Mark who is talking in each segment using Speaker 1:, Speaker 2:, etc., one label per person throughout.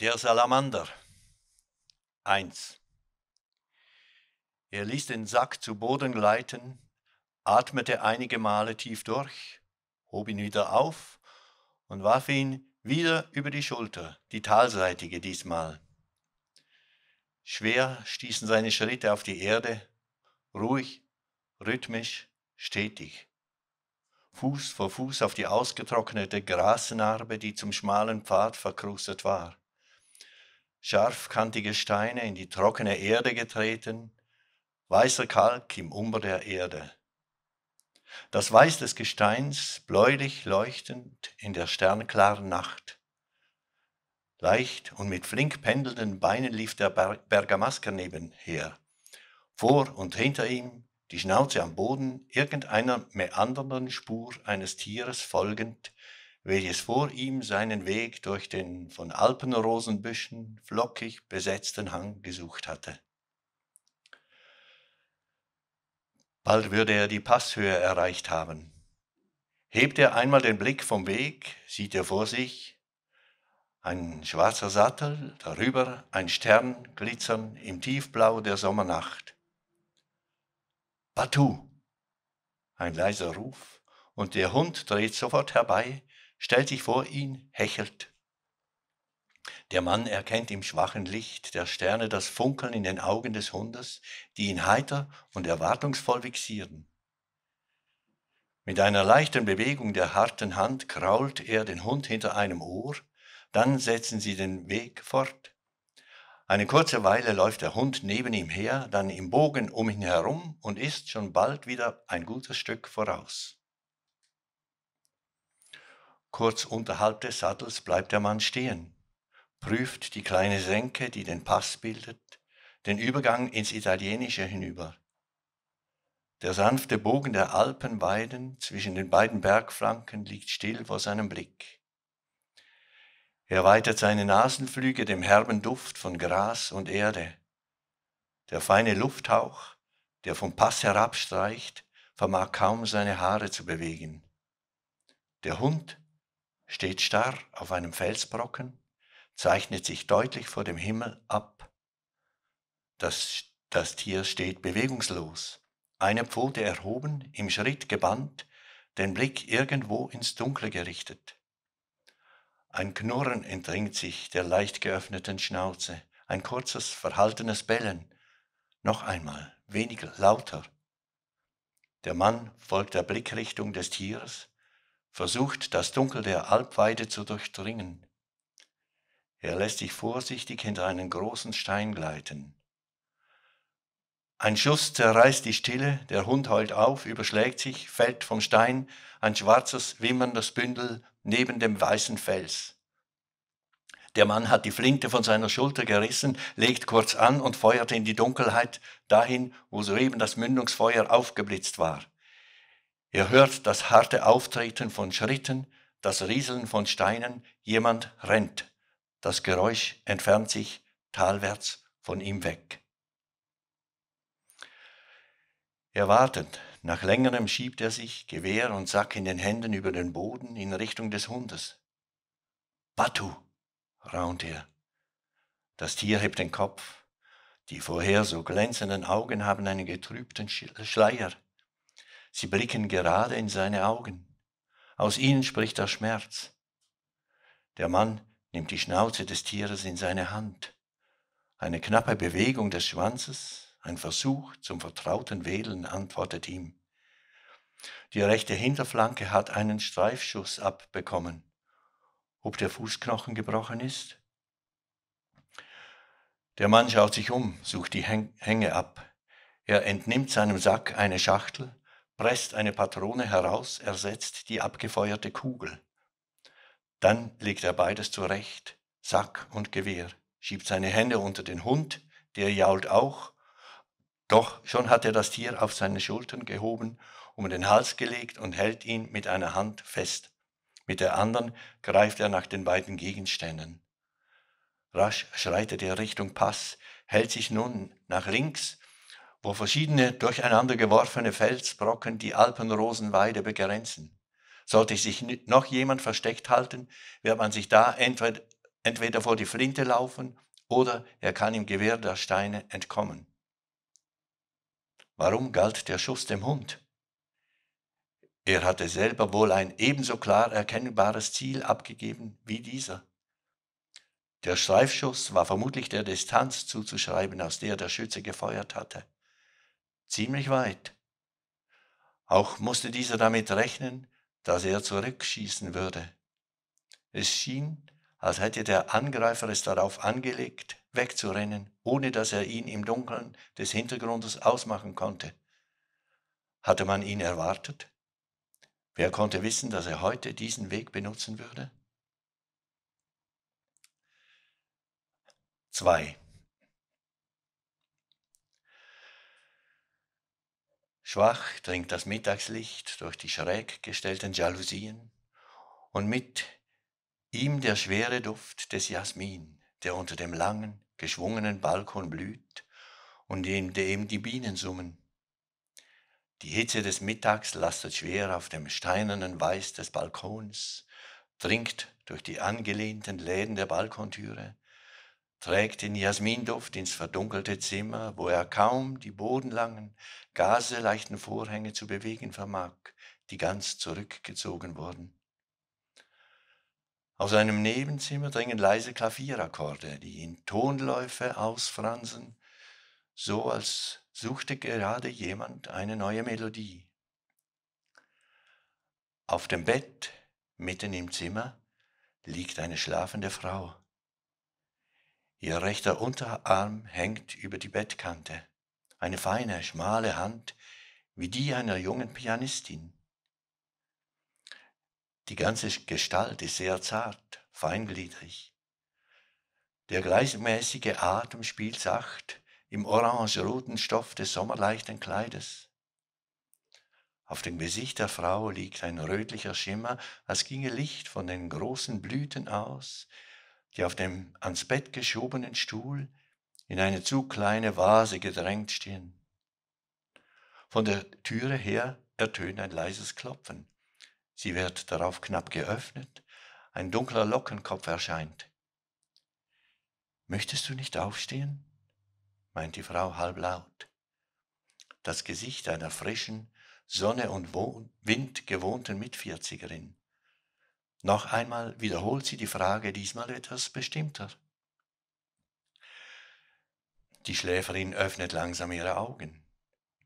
Speaker 1: Der Salamander 1 Er ließ den Sack zu Boden gleiten, atmete einige Male tief durch, hob ihn wieder auf und warf ihn wieder über die Schulter, die talseitige diesmal. Schwer stießen seine Schritte auf die Erde, ruhig, rhythmisch, stetig. Fuß vor Fuß auf die ausgetrocknete Grasnarbe, die zum schmalen Pfad verkrustet war scharfkantige Steine in die trockene Erde getreten, weißer Kalk im Umber der Erde. Das Weiß des Gesteins bläulich leuchtend in der sternklaren Nacht. Leicht und mit flink pendelnden Beinen lief der Bergamasker nebenher. Vor und hinter ihm, die Schnauze am Boden, irgendeiner meandernden Spur eines Tieres folgend, welches vor ihm seinen Weg durch den von Alpenrosenbüschen flockig besetzten Hang gesucht hatte. Bald würde er die Passhöhe erreicht haben. Hebt er einmal den Blick vom Weg, sieht er vor sich ein schwarzer Sattel, darüber ein Stern glitzern im Tiefblau der Sommernacht. Batu! Ein leiser Ruf, und der Hund dreht sofort herbei, stellt sich vor ihn, hechelt. Der Mann erkennt im schwachen Licht der Sterne das Funkeln in den Augen des Hundes, die ihn heiter und erwartungsvoll fixieren. Mit einer leichten Bewegung der harten Hand krault er den Hund hinter einem Ohr, dann setzen sie den Weg fort. Eine kurze Weile läuft der Hund neben ihm her, dann im Bogen um ihn herum und ist schon bald wieder ein gutes Stück voraus. Kurz unterhalb des Sattels bleibt der Mann stehen, prüft die kleine Senke, die den Pass bildet, den Übergang ins Italienische hinüber. Der sanfte Bogen der Alpenweiden zwischen den beiden Bergflanken liegt still vor seinem Blick. Er weitet seine Nasenflüge dem herben Duft von Gras und Erde. Der feine Lufthauch, der vom Pass herabstreicht, vermag kaum seine Haare zu bewegen. Der Hund steht starr auf einem Felsbrocken, zeichnet sich deutlich vor dem Himmel ab. Das, das Tier steht bewegungslos, eine Pfote erhoben, im Schritt gebannt, den Blick irgendwo ins Dunkle gerichtet. Ein Knurren entringt sich der leicht geöffneten Schnauze, ein kurzes, verhaltenes Bellen, noch einmal, weniger, lauter. Der Mann folgt der Blickrichtung des Tieres, versucht, das Dunkel der Alpweide zu durchdringen. Er lässt sich vorsichtig hinter einen großen Stein gleiten. Ein Schuss zerreißt die Stille, der Hund heult auf, überschlägt sich, fällt vom Stein, ein schwarzes, wimmerndes Bündel neben dem weißen Fels. Der Mann hat die Flinte von seiner Schulter gerissen, legt kurz an und feuert in die Dunkelheit, dahin, wo soeben das Mündungsfeuer aufgeblitzt war. Er hört das harte Auftreten von Schritten, das Rieseln von Steinen, jemand rennt. Das Geräusch entfernt sich talwärts von ihm weg. Er wartet. nach längerem schiebt er sich, Gewehr und Sack in den Händen über den Boden in Richtung des Hundes. Batu, raunt er. Das Tier hebt den Kopf. Die vorher so glänzenden Augen haben einen getrübten Schleier. Sie blicken gerade in seine Augen. Aus ihnen spricht der Schmerz. Der Mann nimmt die Schnauze des Tieres in seine Hand. Eine knappe Bewegung des Schwanzes, ein Versuch zum vertrauten Wedeln antwortet ihm. Die rechte Hinterflanke hat einen Streifschuss abbekommen. Ob der Fußknochen gebrochen ist? Der Mann schaut sich um, sucht die Hänge ab. Er entnimmt seinem Sack eine Schachtel, presst eine Patrone heraus, ersetzt die abgefeuerte Kugel. Dann legt er beides zurecht, Sack und Gewehr, schiebt seine Hände unter den Hund, der jault auch, doch schon hat er das Tier auf seine Schultern gehoben, um den Hals gelegt und hält ihn mit einer Hand fest. Mit der anderen greift er nach den beiden Gegenständen. Rasch schreitet er Richtung Pass, hält sich nun nach links wo verschiedene durcheinander geworfene Felsbrocken die Alpenrosenweide begrenzen. Sollte sich noch jemand versteckt halten, wird man sich da entweder, vor die Flinte laufen oder er kann im Gewehr der Steine entkommen. Warum galt der Schuss dem Hund? Er hatte selber wohl ein ebenso klar erkennbares Ziel abgegeben wie dieser. Der Streifschuss war vermutlich der Distanz zuzuschreiben, aus der der Schütze gefeuert hatte ziemlich weit. Auch musste dieser damit rechnen, dass er zurückschießen würde. Es schien, als hätte der Angreifer es darauf angelegt, wegzurennen, ohne dass er ihn im Dunkeln des Hintergrundes ausmachen konnte. Hatte man ihn erwartet? Wer konnte wissen, dass er heute diesen Weg benutzen würde? 2. Schwach dringt das Mittagslicht durch die schräg gestellten Jalousien und mit ihm der schwere Duft des Jasmin, der unter dem langen, geschwungenen Balkon blüht und in dem die Bienen summen. Die Hitze des Mittags lastet schwer auf dem steinernen Weiß des Balkons, dringt durch die angelehnten Läden der Balkontüre trägt den Jasminduft ins verdunkelte Zimmer, wo er kaum die bodenlangen, gaseleichten Vorhänge zu bewegen vermag, die ganz zurückgezogen wurden. Aus einem Nebenzimmer dringen leise Klavierakkorde, die in Tonläufe ausfransen, so als suchte gerade jemand eine neue Melodie. Auf dem Bett, mitten im Zimmer, liegt eine schlafende Frau. Ihr rechter Unterarm hängt über die Bettkante, eine feine, schmale Hand wie die einer jungen Pianistin. Die ganze Gestalt ist sehr zart, feingliedrig. Der gleichmäßige Atem spielt sacht im orangeroten Stoff des sommerleichten Kleides. Auf dem Gesicht der Frau liegt ein rötlicher Schimmer, als ginge Licht von den großen Blüten aus, die auf dem ans Bett geschobenen Stuhl in eine zu kleine Vase gedrängt stehen. Von der Türe her ertönt ein leises Klopfen. Sie wird darauf knapp geöffnet, ein dunkler Lockenkopf erscheint. Möchtest du nicht aufstehen? meint die Frau halblaut. Das Gesicht einer frischen, Sonne und Wind gewohnten Mitvierzigerin. Noch einmal wiederholt sie die Frage, diesmal etwas bestimmter. Die Schläferin öffnet langsam ihre Augen.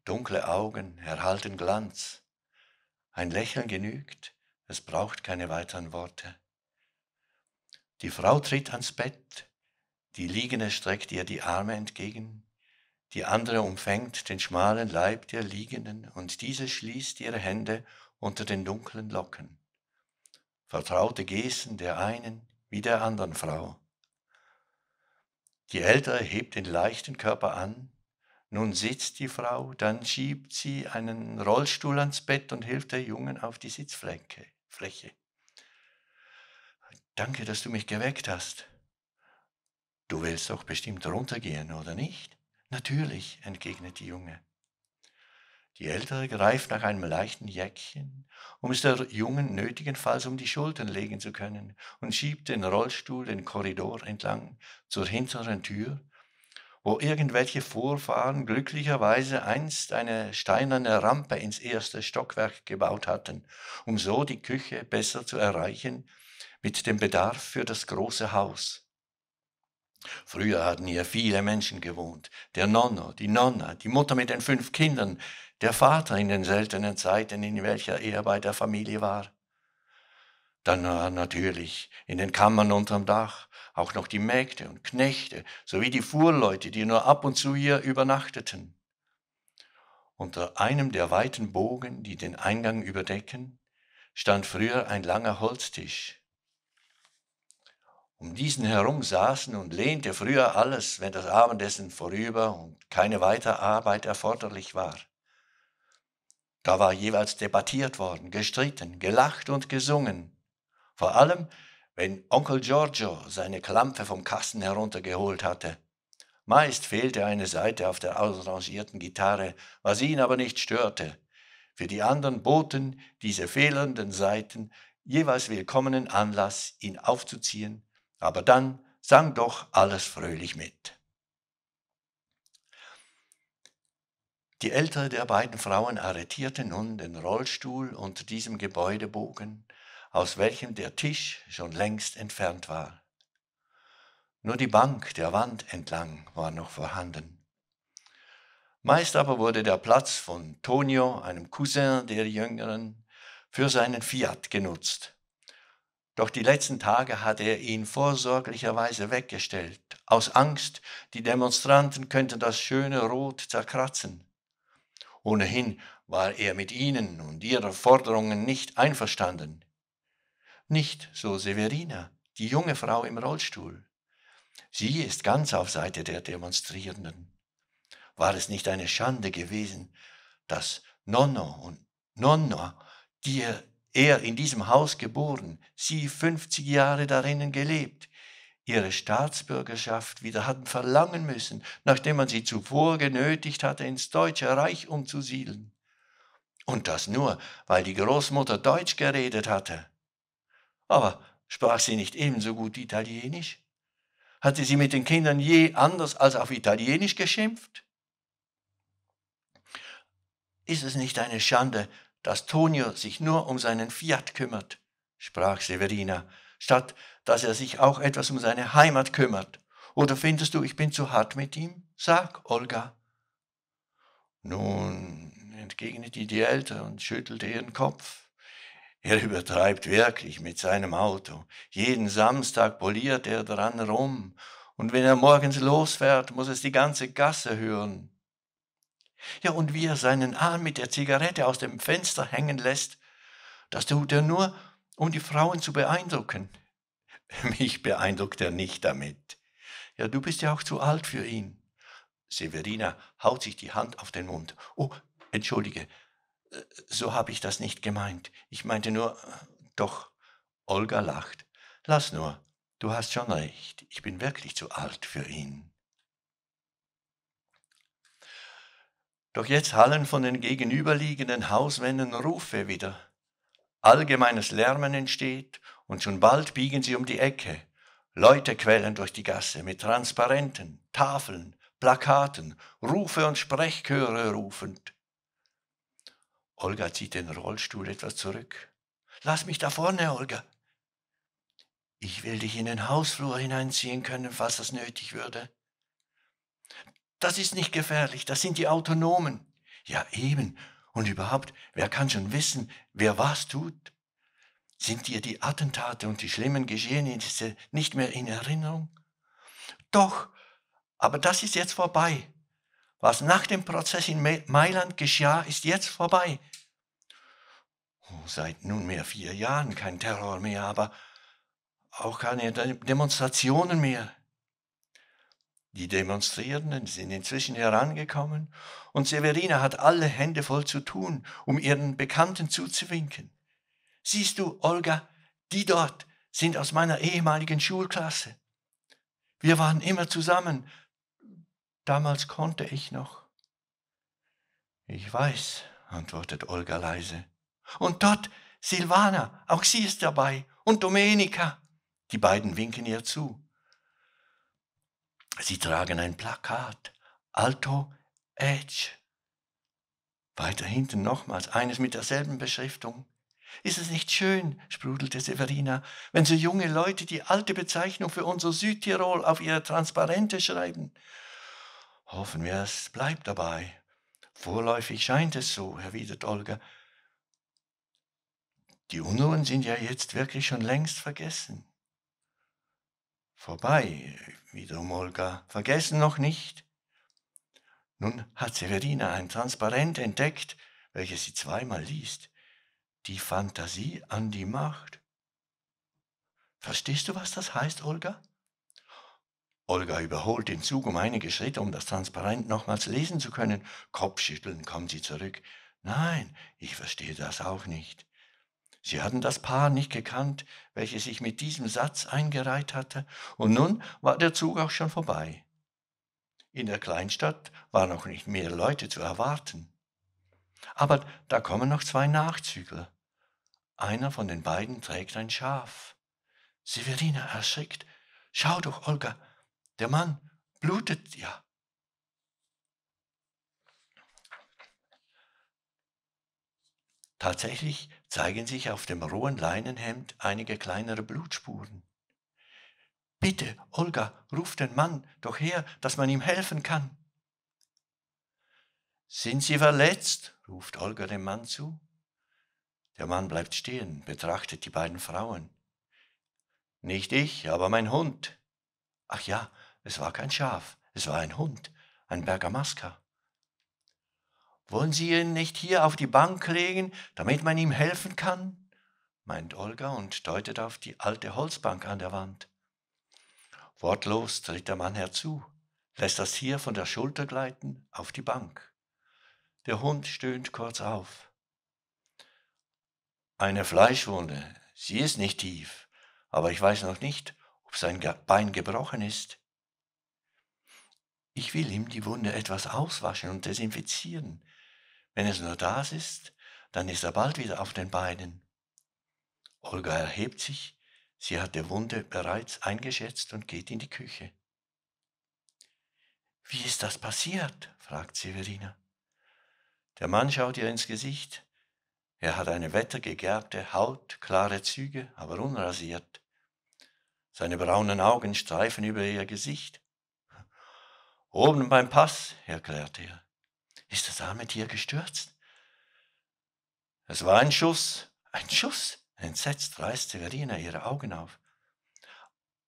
Speaker 1: Dunkle Augen erhalten Glanz. Ein Lächeln genügt, es braucht keine weiteren Worte. Die Frau tritt ans Bett, die Liegende streckt ihr die Arme entgegen, die andere umfängt den schmalen Leib der Liegenden und diese schließt ihre Hände unter den dunklen Locken vertraute Gesten der einen wie der anderen Frau. Die Ältere hebt den leichten Körper an, nun sitzt die Frau, dann schiebt sie einen Rollstuhl ans Bett und hilft der Jungen auf die Sitzfläche. Danke, dass du mich geweckt hast. Du willst doch bestimmt runtergehen, oder nicht? Natürlich, entgegnet die Junge. Die Ältere greift nach einem leichten Jäckchen, um es der Jungen nötigenfalls um die Schultern legen zu können, und schiebt den Rollstuhl den Korridor entlang zur hinteren Tür, wo irgendwelche Vorfahren glücklicherweise einst eine steinerne Rampe ins erste Stockwerk gebaut hatten, um so die Küche besser zu erreichen mit dem Bedarf für das große Haus. Früher hatten hier viele Menschen gewohnt, der Nonno, die Nonna, die Mutter mit den fünf Kindern, der Vater in den seltenen Zeiten, in welcher er bei der Familie war. Dann waren natürlich in den Kammern unterm Dach auch noch die Mägde und Knechte sowie die Fuhrleute, die nur ab und zu hier übernachteten. Unter einem der weiten Bogen, die den Eingang überdecken, stand früher ein langer Holztisch. Um diesen herum saßen und lehnte früher alles, wenn das Abendessen vorüber und keine weitere Arbeit erforderlich war. Da war jeweils debattiert worden, gestritten, gelacht und gesungen. Vor allem, wenn Onkel Giorgio seine Klampe vom Kasten heruntergeholt hatte. Meist fehlte eine Seite auf der ausrangierten Gitarre, was ihn aber nicht störte. Für die anderen boten diese fehlenden Seiten jeweils willkommenen Anlass, ihn aufzuziehen, aber dann sang doch alles fröhlich mit. Die Eltern der beiden Frauen arretierten nun den Rollstuhl unter diesem Gebäudebogen, aus welchem der Tisch schon längst entfernt war. Nur die Bank der Wand entlang war noch vorhanden. Meist aber wurde der Platz von Tonio, einem Cousin der Jüngeren, für seinen Fiat genutzt. Doch die letzten Tage hatte er ihn vorsorglicherweise weggestellt, aus Angst, die Demonstranten könnten das schöne Rot zerkratzen. Ohnehin war er mit ihnen und ihrer Forderungen nicht einverstanden. Nicht so Severina, die junge Frau im Rollstuhl. Sie ist ganz auf Seite der Demonstrierenden. War es nicht eine Schande gewesen, dass Nonno und Nonna, die er in diesem Haus geboren, sie 50 Jahre darinnen gelebt, ihre Staatsbürgerschaft wieder hatten verlangen müssen, nachdem man sie zuvor genötigt hatte, ins Deutsche Reich umzusiedeln. Und das nur, weil die Großmutter Deutsch geredet hatte. Aber sprach sie nicht ebenso gut Italienisch? Hatte sie mit den Kindern je anders als auf Italienisch geschimpft? Ist es nicht eine Schande, dass Tonio sich nur um seinen Fiat kümmert? sprach Severina statt dass er sich auch etwas um seine Heimat kümmert. Oder findest du, ich bin zu hart mit ihm? Sag, Olga. Nun, entgegnete die Eltern und schüttelte ihren Kopf. Er übertreibt wirklich mit seinem Auto. Jeden Samstag poliert er dran rum. Und wenn er morgens losfährt, muss es die ganze Gasse hören. Ja, und wie er seinen Arm mit der Zigarette aus dem Fenster hängen lässt, das tut er nur, um die Frauen zu beeindrucken. Mich beeindruckt er nicht damit. Ja, du bist ja auch zu alt für ihn. Severina haut sich die Hand auf den Mund. Oh, entschuldige, äh, so habe ich das nicht gemeint. Ich meinte nur, äh, doch, Olga lacht. Lass nur, du hast schon recht, ich bin wirklich zu alt für ihn. Doch jetzt hallen von den gegenüberliegenden Hauswänden Rufe wieder. Allgemeines Lärmen entsteht und schon bald biegen sie um die Ecke. Leute quellen durch die Gasse mit Transparenten, Tafeln, Plakaten, Rufe und Sprechchöre rufend. Olga zieht den Rollstuhl etwas zurück. Lass mich da vorne, Olga. Ich will dich in den Hausflur hineinziehen können, falls das nötig würde. Das ist nicht gefährlich, das sind die Autonomen. Ja eben, und überhaupt, wer kann schon wissen, wer was tut? Sind dir die Attentate und die schlimmen Geschehnisse nicht mehr in Erinnerung? Doch, aber das ist jetzt vorbei. Was nach dem Prozess in Mailand geschah, ist jetzt vorbei. Oh, seit nunmehr vier Jahren kein Terror mehr, aber auch keine Demonstrationen mehr. Die Demonstrierenden sind inzwischen herangekommen und Severina hat alle Hände voll zu tun, um ihren Bekannten zuzuwinken. Siehst du, Olga, die dort sind aus meiner ehemaligen Schulklasse. Wir waren immer zusammen. Damals konnte ich noch. Ich weiß, antwortet Olga leise. Und dort Silvana, auch sie ist dabei, und Domenica. Die beiden winken ihr zu. Sie tragen ein Plakat. Alto Edge. Weiter hinten nochmals eines mit derselben Beschriftung. Ist es nicht schön, sprudelte Severina, wenn so junge Leute die alte Bezeichnung für unser Südtirol auf ihre Transparente schreiben? Hoffen wir, es bleibt dabei. Vorläufig scheint es so, erwidert Olga. Die Unruhen sind ja jetzt wirklich schon längst vergessen. Vorbei, wieder Molga, vergessen noch nicht. Nun hat Severina ein Transparent entdeckt, welches sie zweimal liest. Die Fantasie an die Macht. Verstehst du, was das heißt, Olga? Olga überholt den Zug um einige Schritte, um das Transparent nochmals lesen zu können. Kopfschütteln kommt sie zurück. Nein, ich verstehe das auch nicht. Sie hatten das Paar nicht gekannt, welches sich mit diesem Satz eingereiht hatte, und nun war der Zug auch schon vorbei. In der Kleinstadt waren noch nicht mehr Leute zu erwarten. Aber da kommen noch zwei Nachzügler. Einer von den beiden trägt ein Schaf. Severina erschrickt. Schau doch, Olga, der Mann blutet ja. Tatsächlich zeigen sich auf dem rohen Leinenhemd einige kleinere Blutspuren. Bitte, Olga, ruf den Mann doch her, dass man ihm helfen kann. Sind Sie verletzt? ruft Olga dem Mann zu. Der Mann bleibt stehen, betrachtet die beiden Frauen. Nicht ich, aber mein Hund. Ach ja, es war kein Schaf, es war ein Hund, ein Bergamasker. Wollen Sie ihn nicht hier auf die Bank legen, damit man ihm helfen kann? meint Olga und deutet auf die alte Holzbank an der Wand. Wortlos tritt der Mann herzu, lässt das Tier von der Schulter gleiten auf die Bank. Der Hund stöhnt kurz auf. Eine Fleischwunde, sie ist nicht tief, aber ich weiß noch nicht, ob sein Bein gebrochen ist. Ich will ihm die Wunde etwas auswaschen und desinfizieren, wenn es nur das ist, dann ist er bald wieder auf den Beinen. Olga erhebt sich, sie hat die Wunde bereits eingeschätzt und geht in die Küche. Wie ist das passiert? fragt Severina. Der Mann schaut ihr ins Gesicht. Er hat eine wettergegerbte Haut, klare Züge, aber unrasiert. Seine braunen Augen streifen über ihr Gesicht. Oben beim Pass, erklärt er ist das arme Tier gestürzt. Es war ein Schuss, ein Schuss. Entsetzt reißt Severina ihre Augen auf.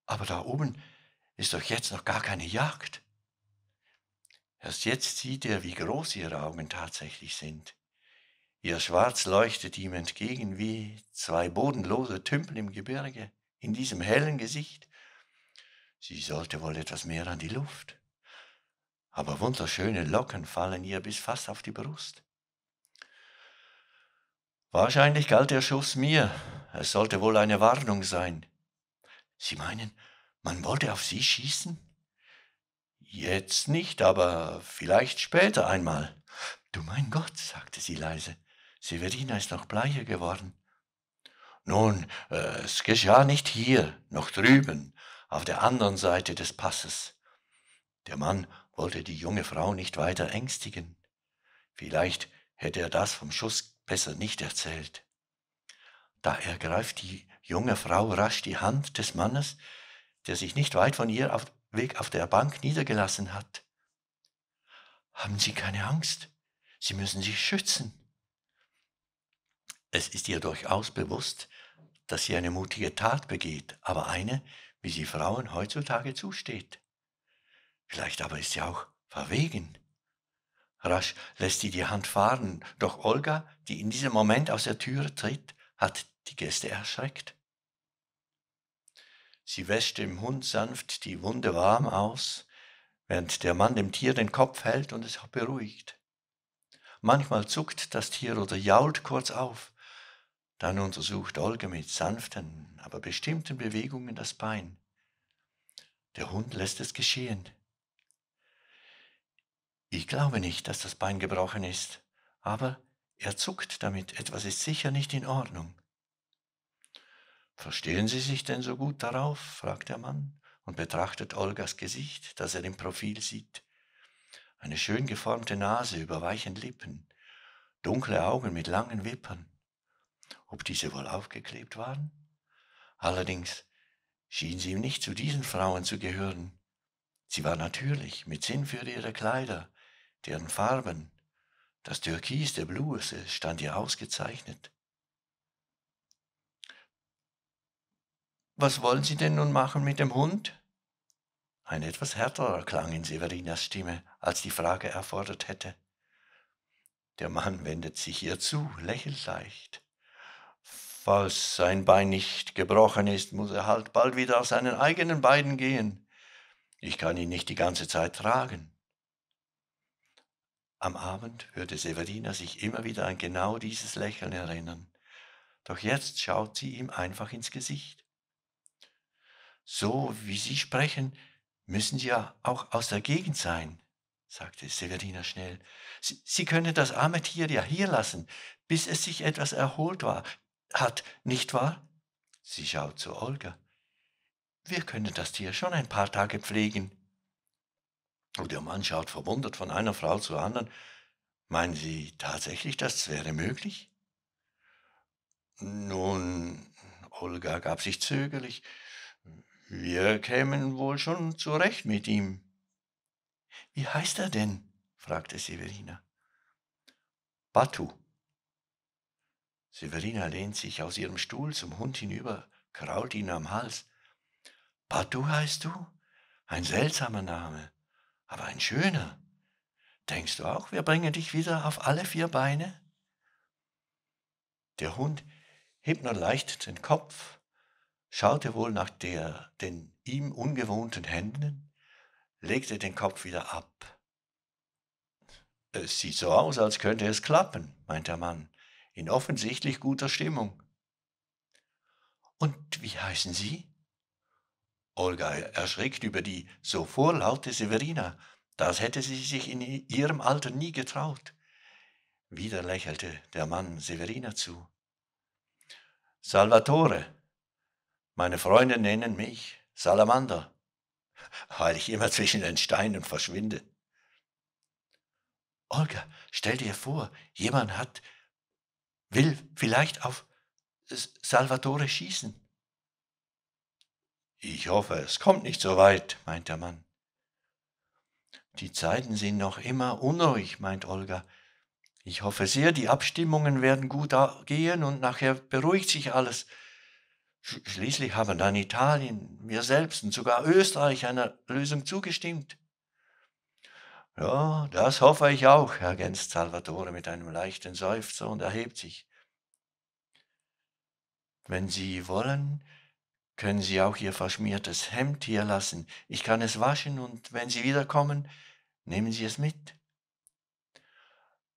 Speaker 1: Aber da oben ist doch jetzt noch gar keine Jagd. Erst jetzt sieht er, wie groß ihre Augen tatsächlich sind. Ihr Schwarz leuchtet ihm entgegen wie zwei bodenlose Tümpel im Gebirge, in diesem hellen Gesicht. Sie sollte wohl etwas mehr an die Luft aber wunderschöne Locken fallen ihr bis fast auf die Brust. Wahrscheinlich galt der Schuss mir, es sollte wohl eine Warnung sein. Sie meinen, man wollte auf Sie schießen? Jetzt nicht, aber vielleicht später einmal. Du mein Gott, sagte sie leise, Severina ist noch bleicher geworden. Nun, äh, es geschah nicht hier, noch drüben, auf der anderen Seite des Passes. Der Mann wollte die junge Frau nicht weiter ängstigen. Vielleicht hätte er das vom Schuss besser nicht erzählt. Da ergreift die junge Frau rasch die Hand des Mannes, der sich nicht weit von ihr auf Weg auf der Bank niedergelassen hat. Haben Sie keine Angst, Sie müssen sich schützen. Es ist ihr durchaus bewusst, dass sie eine mutige Tat begeht, aber eine, wie sie Frauen heutzutage zusteht. Vielleicht aber ist sie auch verwegen. Rasch lässt sie die Hand fahren, doch Olga, die in diesem Moment aus der Türe tritt, hat die Gäste erschreckt. Sie wäscht dem Hund sanft die Wunde warm aus, während der Mann dem Tier den Kopf hält und es beruhigt. Manchmal zuckt das Tier oder jault kurz auf. Dann untersucht Olga mit sanften, aber bestimmten Bewegungen das Bein. Der Hund lässt es geschehen. Ich glaube nicht, dass das Bein gebrochen ist, aber er zuckt damit, etwas ist sicher nicht in Ordnung. Verstehen Sie sich denn so gut darauf? fragt der Mann und betrachtet Olgas Gesicht, das er im Profil sieht. Eine schön geformte Nase über weichen Lippen, dunkle Augen mit langen Wippern. Ob diese wohl aufgeklebt waren? Allerdings schien sie ihm nicht zu diesen Frauen zu gehören. Sie war natürlich, mit Sinn für ihre Kleider, deren Farben, das Türkis der Bluse stand ihr ausgezeichnet. Was wollen Sie denn nun machen mit dem Hund? Ein etwas härterer Klang in Severinas Stimme, als die Frage erfordert hätte. Der Mann wendet sich ihr zu, lächelt leicht. Falls sein Bein nicht gebrochen ist, muss er halt bald wieder auf seinen eigenen Beinen gehen. Ich kann ihn nicht die ganze Zeit tragen. Am Abend würde Severina sich immer wieder an genau dieses Lächeln erinnern, doch jetzt schaut sie ihm einfach ins Gesicht. So wie Sie sprechen, müssen Sie ja auch aus der Gegend sein, sagte Severina schnell. Sie, Sie können das arme Tier ja hier lassen, bis es sich etwas erholt war, hat, nicht wahr? Sie schaut zu Olga. Wir können das Tier schon ein paar Tage pflegen. Und der Mann schaut verwundert von einer Frau zur anderen. Meinen Sie tatsächlich, das wäre möglich? Nun, Olga gab sich zögerlich. Wir kämen wohl schon zurecht mit ihm. Wie heißt er denn? fragte Severina. Batu. Severina lehnt sich aus ihrem Stuhl zum Hund hinüber, krault ihn am Hals. Batu heißt du? Ein seltsamer Name aber ein schöner. Denkst du auch, wir bringen dich wieder auf alle vier Beine? Der Hund hebt nur leicht den Kopf, schaute wohl nach der, den ihm ungewohnten Händen, legte den Kopf wieder ab. Es sieht so aus, als könnte es klappen, meint der Mann, in offensichtlich guter Stimmung. Und wie heißen Sie? Olga erschrickt über die so vorlaute Severina. Das hätte sie sich in ihrem Alter nie getraut. Wieder lächelte der Mann Severina zu. Salvatore. Meine Freunde nennen mich Salamander, weil ich immer zwischen den Steinen verschwinde. Olga, stell dir vor, jemand hat, will vielleicht auf Salvatore schießen. Ich hoffe, es kommt nicht so weit, meint der Mann. Die Zeiten sind noch immer unruhig, meint Olga. Ich hoffe sehr, die Abstimmungen werden gut gehen und nachher beruhigt sich alles. Schließlich haben dann Italien, wir selbst und sogar Österreich einer Lösung zugestimmt. Ja, das hoffe ich auch, ergänzt Salvatore mit einem leichten Seufzer und erhebt sich. Wenn Sie wollen, können Sie auch Ihr verschmiertes Hemd hier lassen. Ich kann es waschen und wenn Sie wiederkommen, nehmen Sie es mit.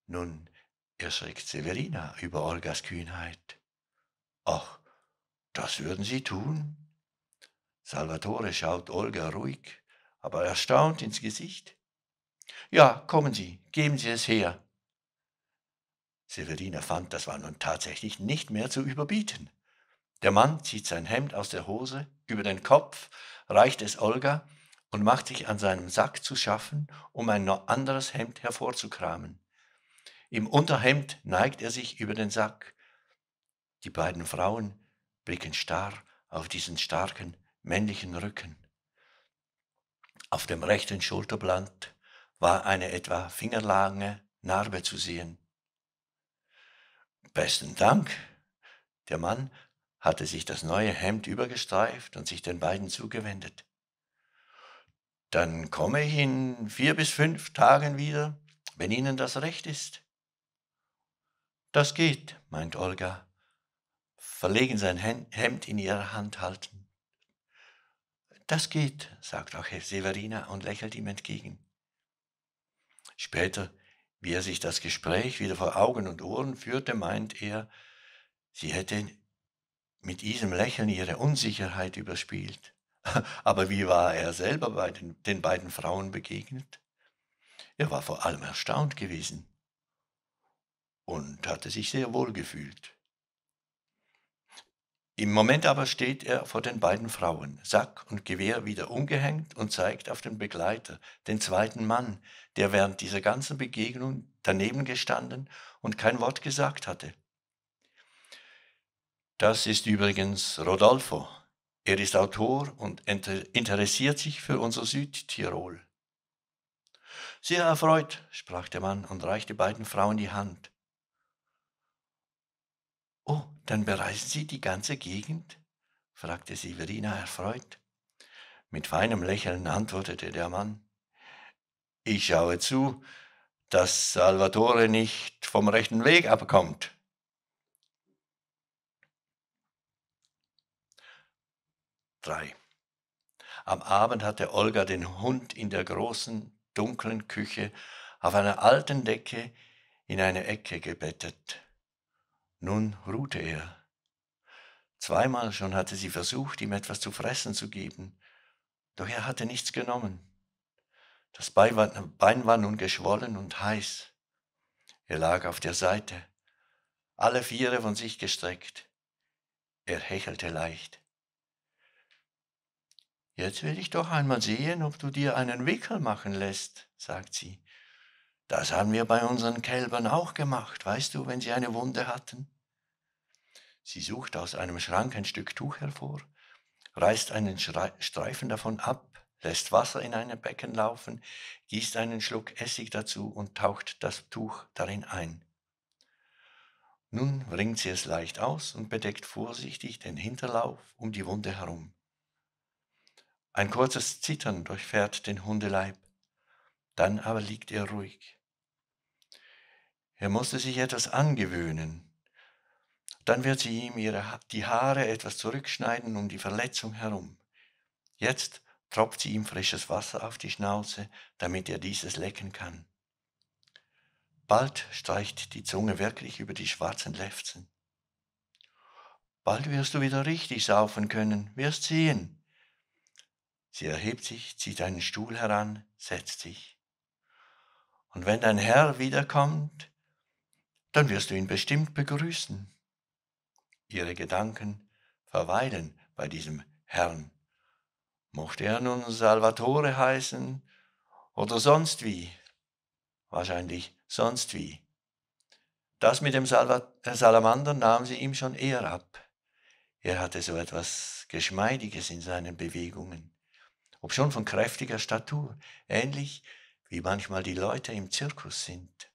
Speaker 1: Nun erschrickt Severina über Olgas Kühnheit. Ach, das würden Sie tun? Salvatore schaut Olga ruhig, aber erstaunt ins Gesicht. Ja, kommen Sie, geben Sie es her. Severina fand, das war nun tatsächlich nicht mehr zu überbieten. Der Mann zieht sein Hemd aus der Hose über den Kopf, reicht es Olga und macht sich an seinem Sack zu schaffen, um ein anderes Hemd hervorzukramen. Im Unterhemd neigt er sich über den Sack. Die beiden Frauen blicken starr auf diesen starken männlichen Rücken. Auf dem rechten Schulterblatt war eine etwa fingerlange Narbe zu sehen. Besten Dank. Der Mann hatte sich das neue Hemd übergestreift und sich den beiden zugewendet. Dann komme ich in vier bis fünf Tagen wieder, wenn Ihnen das recht ist. Das geht, meint Olga, verlegen sein Hemd in ihrer Hand halten. Das geht, sagt auch Severina und lächelt ihm entgegen. Später, wie er sich das Gespräch wieder vor Augen und Ohren führte, meint er, sie hätte mit diesem Lächeln ihre Unsicherheit überspielt. Aber wie war er selber bei den, den beiden Frauen begegnet? Er war vor allem erstaunt gewesen und hatte sich sehr wohl gefühlt. Im Moment aber steht er vor den beiden Frauen, Sack und Gewehr wieder umgehängt und zeigt auf den Begleiter, den zweiten Mann, der während dieser ganzen Begegnung daneben gestanden und kein Wort gesagt hatte. Das ist übrigens Rodolfo. Er ist Autor und interessiert sich für unser Südtirol. Sehr erfreut, sprach der Mann und reichte beiden Frauen die Hand. Oh, dann bereisen Sie die ganze Gegend? fragte Severina erfreut. Mit feinem Lächeln antwortete der Mann. Ich schaue zu, dass Salvatore nicht vom rechten Weg abkommt. drei. Am Abend hatte Olga den Hund in der großen, dunklen Küche auf einer alten Decke in eine Ecke gebettet. Nun ruhte er. Zweimal schon hatte sie versucht, ihm etwas zu fressen zu geben, doch er hatte nichts genommen. Das Bein war nun geschwollen und heiß. Er lag auf der Seite, alle Viere von sich gestreckt. Er hechelte leicht. Jetzt will ich doch einmal sehen, ob du dir einen Wickel machen lässt, sagt sie. Das haben wir bei unseren Kälbern auch gemacht, weißt du, wenn sie eine Wunde hatten. Sie sucht aus einem Schrank ein Stück Tuch hervor, reißt einen Schrei Streifen davon ab, lässt Wasser in einem Becken laufen, gießt einen Schluck Essig dazu und taucht das Tuch darin ein. Nun ringt sie es leicht aus und bedeckt vorsichtig den Hinterlauf um die Wunde herum. Ein kurzes Zittern durchfährt den Hundeleib, dann aber liegt er ruhig. Er musste sich etwas angewöhnen. Dann wird sie ihm ihre, die Haare etwas zurückschneiden um die Verletzung herum. Jetzt tropft sie ihm frisches Wasser auf die Schnauze, damit er dieses lecken kann. Bald streicht die Zunge wirklich über die schwarzen Lefzen. Bald wirst du wieder richtig saufen können, wirst sehen. Sie erhebt sich, zieht einen Stuhl heran, setzt sich. Und wenn dein Herr wiederkommt, dann wirst du ihn bestimmt begrüßen. Ihre Gedanken verweilen bei diesem Herrn. Mochte er nun Salvatore heißen oder sonst wie? Wahrscheinlich sonst wie. Das mit dem Salva äh, Salamander nahm sie ihm schon eher ab. Er hatte so etwas Geschmeidiges in seinen Bewegungen obschon von kräftiger Statur, ähnlich wie manchmal die Leute im Zirkus sind.